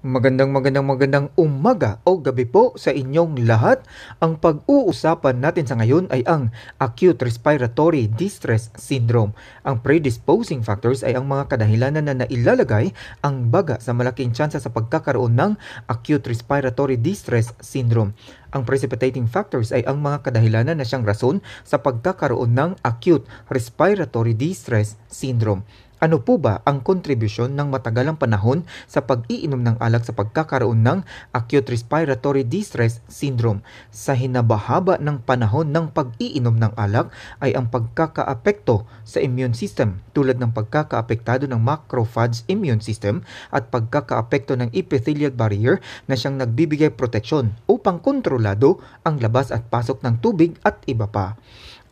Magandang magandang magandang umaga o gabi po sa inyong lahat. Ang pag-uusapan natin sa ngayon ay ang acute respiratory distress syndrome. Ang predisposing factors ay ang mga kadahilanan na nailalagay ang baga sa malaking tsansa sa pagkakaroon ng acute respiratory distress syndrome. Ang precipitating factors ay ang mga kadahilanan na siyang rason sa pagkakaroon ng acute respiratory distress syndrome. Ano po ba ang kontribusyon ng matagalang panahon sa pag-iinom ng alak sa pagkakaroon ng acute respiratory distress syndrome? Sa hinabahaba ng panahon ng pag-iinom ng alak ay ang pagkakaapekto sa immune system tulad ng pagkakaapektado ng macrophage immune system at pagkakaapekto ng epithelial barrier na siyang nagbibigay proteksyon upang kontrolado ang labas at pasok ng tubig at iba pa.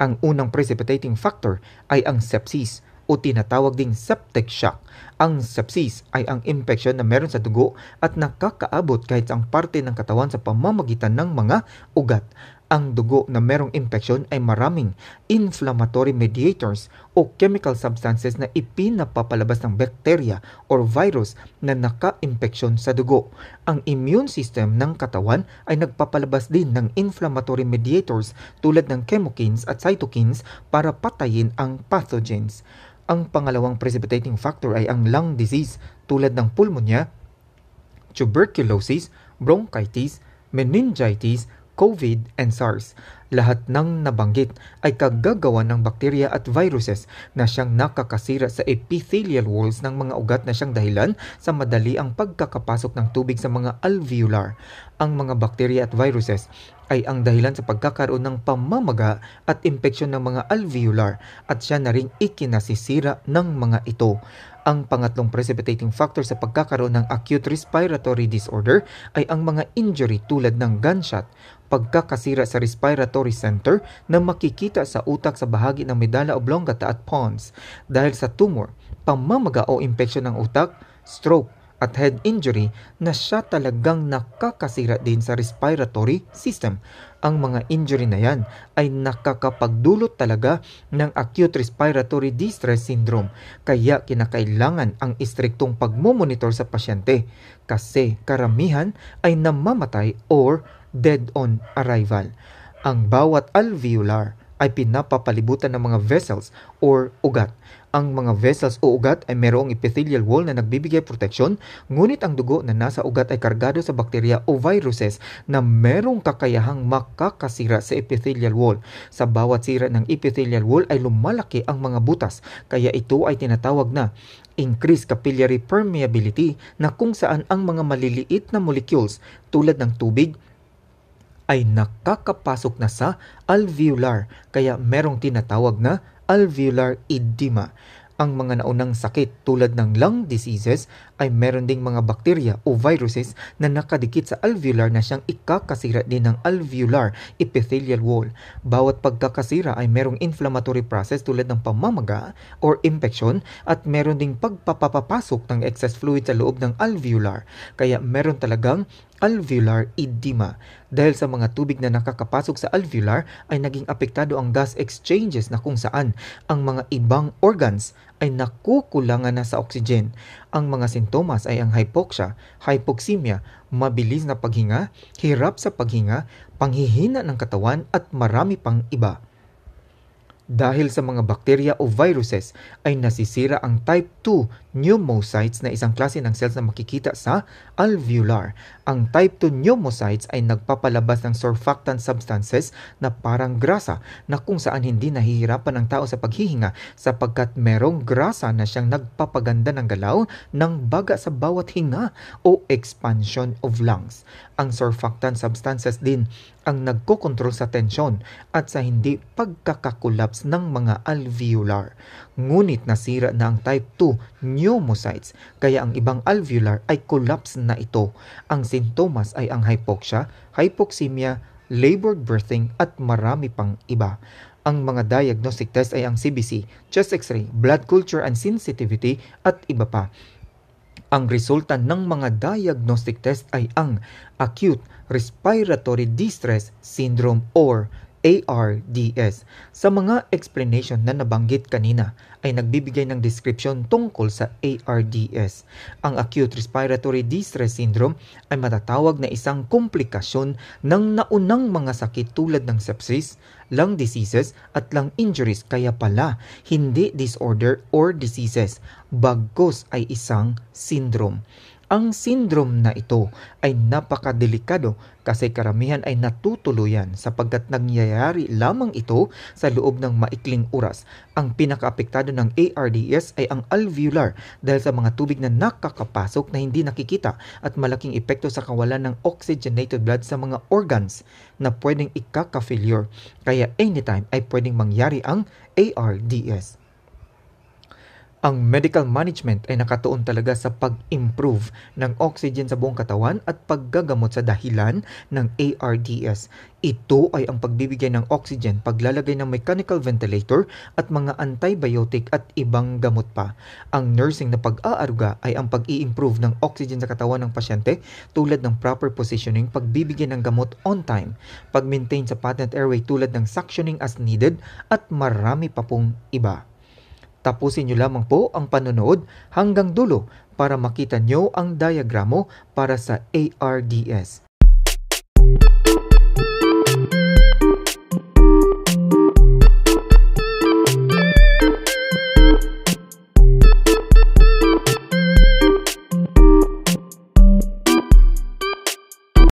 Ang unang precipitating factor ay ang sepsis o tinatawag ding septic shock. Ang sepsis ay ang impeksyon na meron sa dugo at nakakaabot kahit ang parte ng katawan sa pamamagitan ng mga ugat. Ang dugo na merong impeksyon ay maraming inflammatory mediators o chemical substances na ipinapapalabas ng bacteria or virus na naka-impeksyon sa dugo. Ang immune system ng katawan ay nagpapalabas din ng inflammatory mediators tulad ng chemokines at cytokines para patayin ang pathogens. Ang pangalawang precipitating factor ay ang lung disease tulad ng pulmonya, tuberculosis, bronchitis, meningitis COVID, and SARS. Lahat ng nabanggit ay kagagawa ng bakterya at viruses na siyang nakakasira sa epithelial walls ng mga ugat na siyang dahilan sa madali ang pagkakapasok ng tubig sa mga alveolar. Ang mga bakterya at viruses ay ang dahilan sa pagkakaroon ng pamamaga at impeksyon ng mga alveolar at siya na ring ikinasisira ng mga ito. Ang pangatlong precipitating factor sa pagkakaroon ng acute respiratory disorder ay ang mga injury tulad ng gunshot, pagkakasira sa respiratory center na makikita sa utak sa bahagi ng medalla oblongata at pons dahil sa tumor, pamamaga o impeksyon ng utak, stroke, at head injury na siya talagang nakakasira din sa respiratory system. Ang mga injury na yan ay nakakapagdulot talaga ng acute respiratory distress syndrome kaya kinakailangan ang istriktong pagmumonitor sa pasyente kasi karamihan ay namamatay or dead on arrival. Ang bawat alveolar ay pinapapalibutan ng mga vessels or ugat. Ang mga vessels o ugat ay mayroong epithelial wall na nagbibigay proteksyon, ngunit ang dugo na nasa ugat ay kargado sa bakterya o viruses na merong kakayahang makakasira sa epithelial wall. Sa bawat sira ng epithelial wall ay lumalaki ang mga butas, kaya ito ay tinatawag na increased capillary permeability na kung saan ang mga maliliit na molecules tulad ng tubig, ay nakakapasok na sa alveolar kaya merong tinatawag na alveolar edema. Ang mga naunang sakit tulad ng lung diseases ay meron ding mga bakterya o viruses na nakadikit sa alveolar na siyang ikakasira din ng alveolar epithelial wall. Bawat pagkakasira ay merong inflammatory process tulad ng pamamaga or infection at meron ding pagpapapasok ng excess fluid sa loob ng alveolar. Kaya meron talagang alveolar edema. Dahil sa mga tubig na nakakapasok sa alveolar ay naging apektado ang gas exchanges na kung saan ang mga ibang organs ay nakukulangan na sa oxygen. Ang mga sintomas ay ang hypoxia, hypoxemia, mabilis na paghinga, hirap sa paghinga, panghihina ng katawan at marami pang iba. Dahil sa mga bakterya o viruses ay nasisira ang type 2 pneumocytes na isang klase ng cells na makikita sa alveolar. Ang type 2 pneumocytes ay nagpapalabas ng surfactant substances na parang grasa na kung saan hindi nahihirapan ang tao sa paghihinga sapagkat merong grasa na siyang nagpapaganda ng galaw ng baga sa bawat hinga o expansion of lungs. Ang surfactant substances din ang nagkokontrol sa tensyon at sa hindi pagkakakulaps ng mga alveolar. Ngunit nasira na ang type 2 pneumocytes kaya ang ibang alveolar ay collapse na ito. Ang sintomas ay ang hypoxia, hypoxemia, labored breathing at marami pang iba. Ang mga diagnostic test ay ang CBC, chest x-ray, blood culture and sensitivity at iba pa. Ang resulta ng mga diagnostic test ay ang Acute Respiratory Distress Syndrome or ARDS. Sa mga explanation na nabanggit kanina ay nagbibigay ng description tungkol sa ARDS. Ang Acute Respiratory Distress Syndrome ay matatawag na isang komplikasyon ng naunang mga sakit tulad ng sepsis, lung diseases at lung injuries kaya pala hindi disorder or diseases bagkus ay isang syndrome. Ang syndrome na ito ay napakadelikado kasi karamihan ay natutuluyan sapagkat nangyayari lamang ito sa loob ng maikling oras. Ang pinakaapektado ng ARDS ay ang alveolar dahil sa mga tubig na nakakapasok na hindi nakikita at malaking epekto sa kawalan ng oxygenated blood sa mga organs na pwedeng ikaka-failure. Kaya anytime ay pwedeng mangyari ang ARDS. Ang medical management ay nakatuon talaga sa pag-improve ng oxygen sa buong katawan at paggagamot sa dahilan ng ARDS. Ito ay ang pagbibigay ng oxygen, paglalagay ng mechanical ventilator at mga antibiotic at ibang gamot pa. Ang nursing na pag-aaruga ay ang pag-i-improve ng oxygen sa katawan ng pasyente tulad ng proper positioning, pagbibigay ng gamot on time, pag-maintain sa patent airway tulad ng suctioning as needed at marami pa pong iba. Tapusin nyo lamang po ang panonood hanggang dulo para makita nyo ang diagramo para sa ARDS.